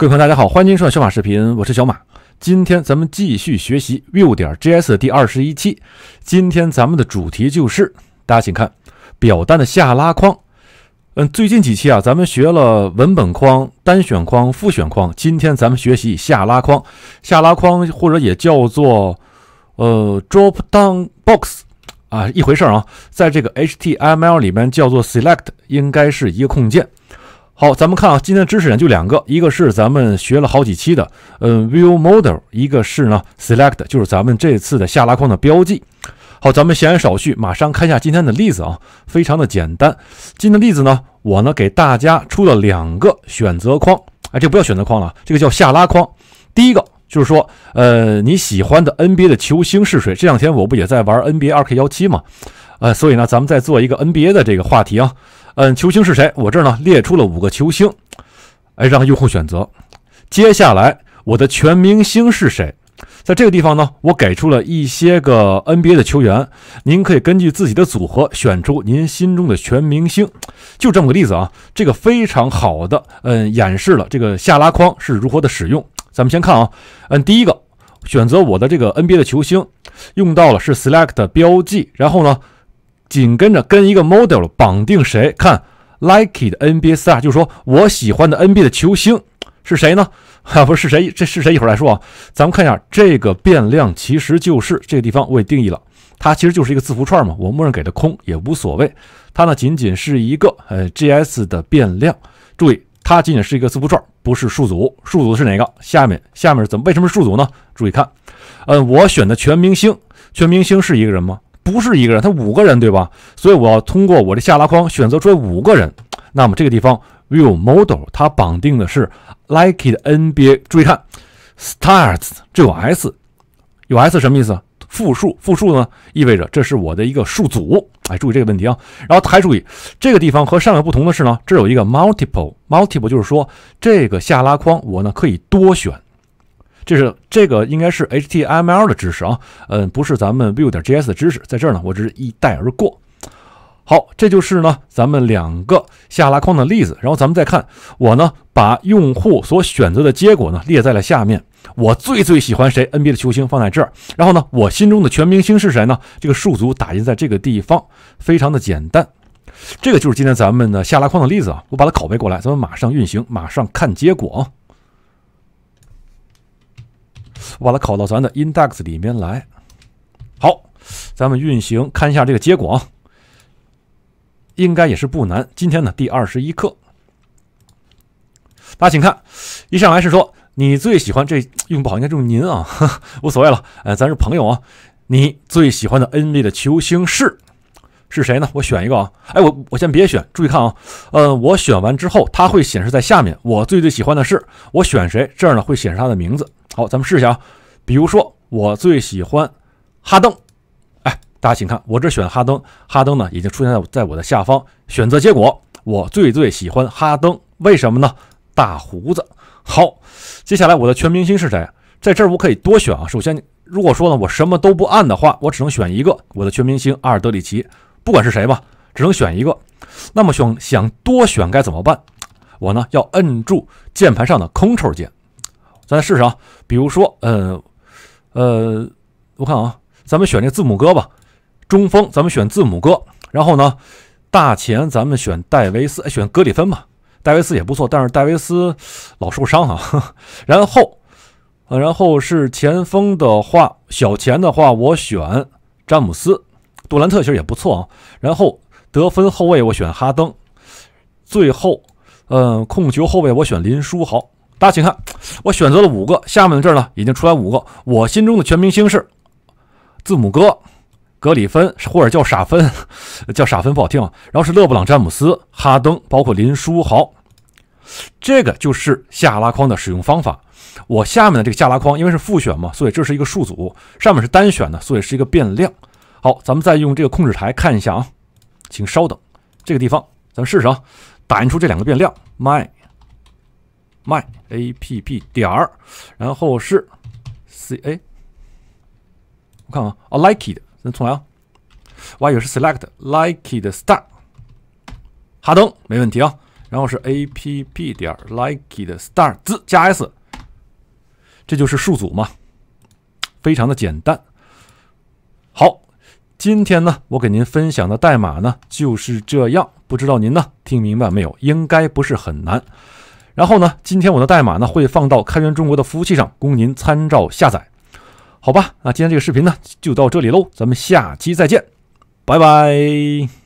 各位朋友，大家好，欢迎收看小马视频，我是小马。今天咱们继续学习 Vue 点 JS 第二十一期。今天咱们的主题就是，大家请看表单的下拉框。嗯，最近几期啊，咱们学了文本框、单选框、复选框。今天咱们学习下拉框，下拉框或者也叫做呃 drop down box 啊，一回事儿啊。在这个 HTML 里面叫做 select，应该是一个控件。好，咱们看啊，今天的知识点就两个，一个是咱们学了好几期的，嗯，view model，一个是呢，select，就是咱们这次的下拉框的标记。好，咱们闲言少叙，马上看一下今天的例子啊，非常的简单。今天的例子呢，我呢给大家出了两个选择框，哎，这不要选择框了，这个叫下拉框。第一个就是说，呃，你喜欢的 NBA 的球星是谁？这两天我不也在玩 NBA 二 K 幺七嘛，呃，所以呢，咱们再做一个 NBA 的这个话题啊。嗯，球星是谁？我这儿呢列出了五个球星，哎，让用户选择。接下来，我的全明星是谁？在这个地方呢，我给出了一些个 NBA 的球员，您可以根据自己的组合选出您心中的全明星。就这么个例子啊，这个非常好的嗯演示了这个下拉框是如何的使用。咱们先看啊，嗯，第一个选择我的这个 NBA 的球星，用到了是 select 标记，然后呢。紧跟着跟一个 model 绑定谁？看 like 的 NBA star，就是说我喜欢的 NBA 的球星是谁呢？啊，不是谁？这是谁？一会儿来说啊。咱们看一下这个变量，其实就是这个地方我也定义了，它其实就是一个字符串嘛。我默认给的空也无所谓。它呢，仅仅是一个呃 g s 的变量。注意，它仅仅是一个字符串，不是数组。数组是哪个？下面下面怎么？为什么数组呢？注意看，呃，我选的全明星，全明星是一个人吗？不是一个人，他五个人，对吧？所以我要通过我的下拉框选择出来五个人。那么这个地方，view model，它绑定的是 like 的 NBA。注意看，starts 这有 s，有 s 什么意思复数，复数呢意味着这是我的一个数组。哎，注意这个问题啊。然后还注意这个地方和上个不同的是呢，这有一个 multiple，multiple 就是说这个下拉框我呢可以多选。这是这个应该是 HTML 的知识啊，嗯，不是咱们 Vue 点 JS 的知识，在这儿呢，我只是一带而过。好，这就是呢咱们两个下拉框的例子，然后咱们再看，我呢把用户所选择的结果呢列在了下面，我最最喜欢谁 NBA 的球星放在这儿，然后呢，我心中的全明星是谁呢？这个数组打印在这个地方，非常的简单。这个就是今天咱们的下拉框的例子啊，我把它拷贝过来，咱们马上运行，马上看结果啊。我把它拷到咱的 index 里面来。好，咱们运行，看一下这个结果啊。应该也是不难。今天呢，第二十一课，大家请看，一上来是说你最喜欢这用不好，应该就是您啊，无所谓了，哎，咱是朋友啊。你最喜欢的 NBA 的球星是是谁呢？我选一个啊。哎，我我先别选，注意看啊。呃，我选完之后，它会显示在下面。我最最喜欢的是我选谁，这儿呢会显示他的名字。好，咱们试一下啊，比如说我最喜欢哈登，哎，大家请看，我这选哈登，哈登呢已经出现在在我的下方选择结果，我最最喜欢哈登，为什么呢？大胡子。好，接下来我的全明星是谁？在这儿我可以多选啊。首先，如果说呢我什么都不按的话，我只能选一个，我的全明星阿尔德里奇，不管是谁吧，只能选一个。那么想想多选该怎么办？我呢要摁住键盘上的 Ctrl 键。再试试啊，比如说，嗯，呃，我看啊，咱们选这字母哥吧，中锋咱们选字母哥，然后呢，大前咱们选戴维斯，选格里芬吧，戴维斯也不错，但是戴维斯老受伤啊。然后，然后是前锋的话，小前的话我选詹姆斯，杜兰特其实也不错啊。然后得分后卫我选哈登，最后，嗯，控球后卫我选林书豪。大家请看，我选择了五个，下面的这儿呢已经出来五个。我心中的全明星是字母哥、格里芬，或者叫傻芬，叫傻芬不好听。啊。然后是勒布朗、詹姆斯、哈登，包括林书豪。这个就是下拉框的使用方法。我下面的这个下拉框，因为是复选嘛，所以这是一个数组；上面是单选的，所以是一个变量。好，咱们再用这个控制台看一下啊，请稍等。这个地方，咱们试试啊，打印出这两个变量 my。my a p p 点儿，然后是 c a，我看看啊 l i k e 的，咱重来啊，我也是 select l i k e 的 star，哈登没问题啊，然后是 a p p 点 l i k e 的 star，字加 s，这就是数组嘛，非常的简单。好，今天呢，我给您分享的代码呢就是这样，不知道您呢听明白没有？应该不是很难。然后呢，今天我的代码呢会放到开源中国的服务器上，供您参照下载，好吧？那今天这个视频呢就到这里喽，咱们下期再见，拜拜。